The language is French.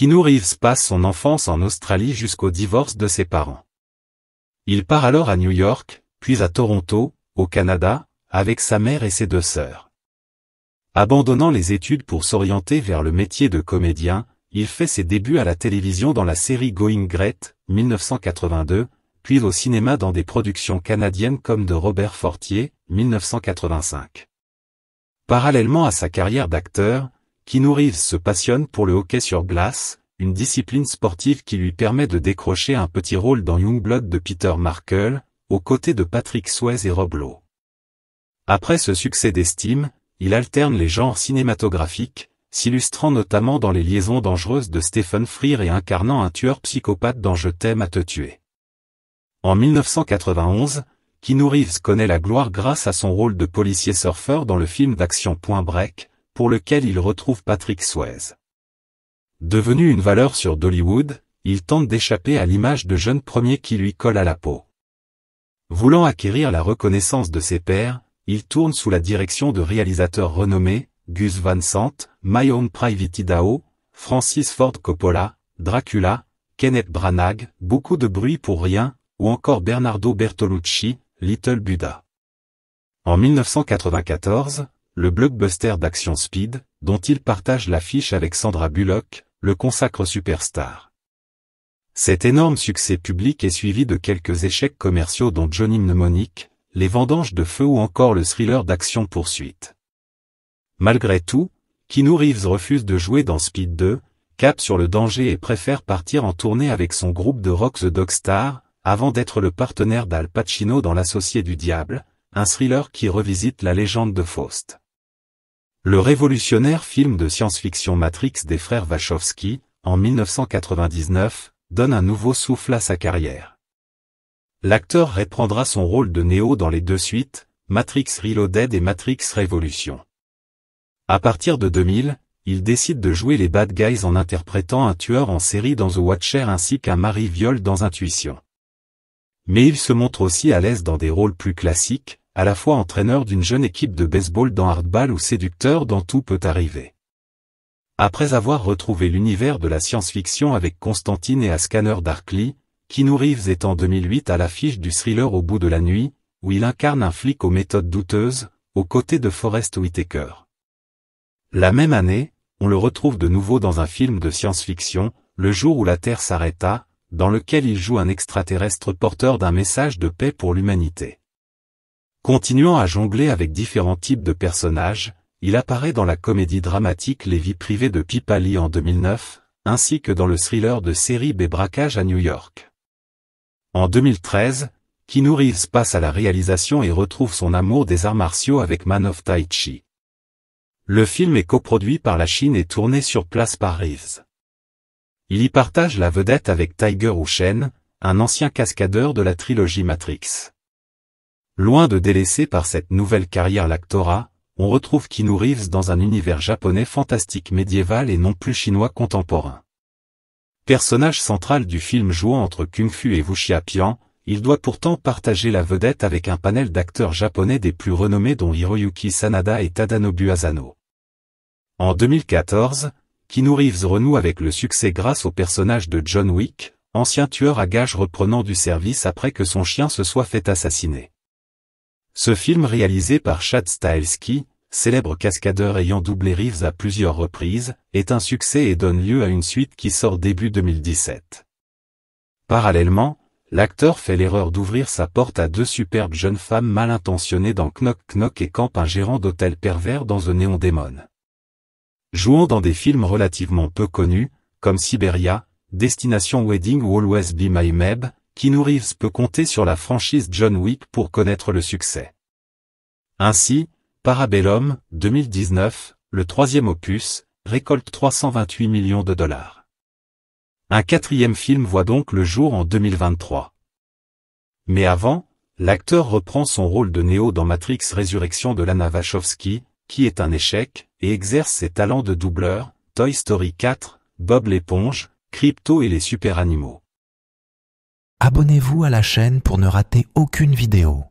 Kino Reeves passe son enfance en Australie jusqu'au divorce de ses parents. Il part alors à New York, puis à Toronto, au Canada, avec sa mère et ses deux sœurs. Abandonnant les études pour s'orienter vers le métier de comédien, il fait ses débuts à la télévision dans la série Going Great, 1982, puis au cinéma dans des productions canadiennes comme de Robert Fortier, 1985. Parallèlement à sa carrière d'acteur, Keanu Reeves se passionne pour le hockey sur glace, une discipline sportive qui lui permet de décrocher un petit rôle dans Youngblood de Peter Markle, aux côtés de Patrick Swayze et Rob Lowe. Après ce succès d'estime, il alterne les genres cinématographiques, s'illustrant notamment dans Les liaisons dangereuses de Stephen Freer et incarnant un tueur psychopathe dans Je t'aime à te tuer. En 1991, Keanu Reeves connaît la gloire grâce à son rôle de policier surfeur dans le film d'action Point Break, pour lequel il retrouve Patrick Swayze. Devenu une valeur sur Dollywood, il tente d'échapper à l'image de jeune premier qui lui colle à la peau. Voulant acquérir la reconnaissance de ses pairs, il tourne sous la direction de réalisateurs renommés, Gus Van Sant, My Own Private Idaho, Francis Ford Coppola, Dracula, Kenneth Branagh, Beaucoup de bruit pour rien, ou encore Bernardo Bertolucci, Little Buddha. En 1994, le blockbuster d'action Speed, dont il partage l'affiche avec Sandra Bullock, le consacre superstar. Cet énorme succès public est suivi de quelques échecs commerciaux dont Johnny Mnemonic, Les Vendanges de Feu ou encore le thriller d'action Poursuite. Malgré tout, Keanu Reeves refuse de jouer dans Speed 2, cap sur le danger et préfère partir en tournée avec son groupe de rock The Dog Star, avant d'être le partenaire d'Al Pacino dans L'Associé du Diable, un thriller qui revisite la légende de Faust. Le révolutionnaire film de science-fiction Matrix des frères Wachowski, en 1999, donne un nouveau souffle à sa carrière. L'acteur reprendra son rôle de Neo dans les deux suites, Matrix Reloaded et Matrix Revolution. À partir de 2000, il décide de jouer les bad guys en interprétant un tueur en série dans The Watcher ainsi qu'un mari viol dans Intuition. Mais il se montre aussi à l'aise dans des rôles plus classiques, à la fois entraîneur d'une jeune équipe de baseball dans Hardball ou séducteur dans Tout peut arriver. Après avoir retrouvé l'univers de la science-fiction avec Constantine et à Scanner Darkly, Keanu Reeves est en 2008 à l'affiche du thriller Au bout de la nuit, où il incarne un flic aux méthodes douteuses, aux côtés de Forrest Whitaker. La même année, on le retrouve de nouveau dans un film de science-fiction, Le jour où la Terre s'arrêta, dans lequel il joue un extraterrestre porteur d'un message de paix pour l'humanité. Continuant à jongler avec différents types de personnages, il apparaît dans la comédie dramatique Les vies privées de Pipali en 2009, ainsi que dans le thriller de série B à New York. En 2013, Keanu Reeves passe à la réalisation et retrouve son amour des arts martiaux avec Man of Tai Chi. Le film est coproduit par la Chine et tourné sur place par Reeves. Il y partage la vedette avec Tiger Shen, un ancien cascadeur de la trilogie Matrix. Loin de délaisser par cette nouvelle carrière l'actora, on retrouve Kinu Reeves dans un univers japonais fantastique médiéval et non plus chinois contemporain. Personnage central du film jouant entre kung-fu et wuxia pian, il doit pourtant partager la vedette avec un panel d'acteurs japonais des plus renommés dont Hiroyuki Sanada et Tadanobu Asano. En 2014, Kinu Reeves renoue avec le succès grâce au personnage de John Wick, ancien tueur à gages reprenant du service après que son chien se soit fait assassiner. Ce film réalisé par Chad Staelski, célèbre cascadeur ayant doublé Reeves à plusieurs reprises, est un succès et donne lieu à une suite qui sort début 2017. Parallèlement, l'acteur fait l'erreur d'ouvrir sa porte à deux superbes jeunes femmes mal intentionnées dans Knock Knock et campe un gérant d'hôtel pervers dans The Néon démon. Jouant dans des films relativement peu connus, comme Siberia, Destination Wedding ou Always Be My Meb, Keanu Reeves peut compter sur la franchise John Wick pour connaître le succès. Ainsi, Parabellum, 2019, le troisième opus, récolte 328 millions de dollars. Un quatrième film voit donc le jour en 2023. Mais avant, l'acteur reprend son rôle de Neo dans Matrix Résurrection de Lana Wachowski, qui est un échec, et exerce ses talents de doubleur, Toy Story 4, Bob l'éponge, Crypto et les super-animaux abonnez-vous à la chaîne pour ne rater aucune vidéo.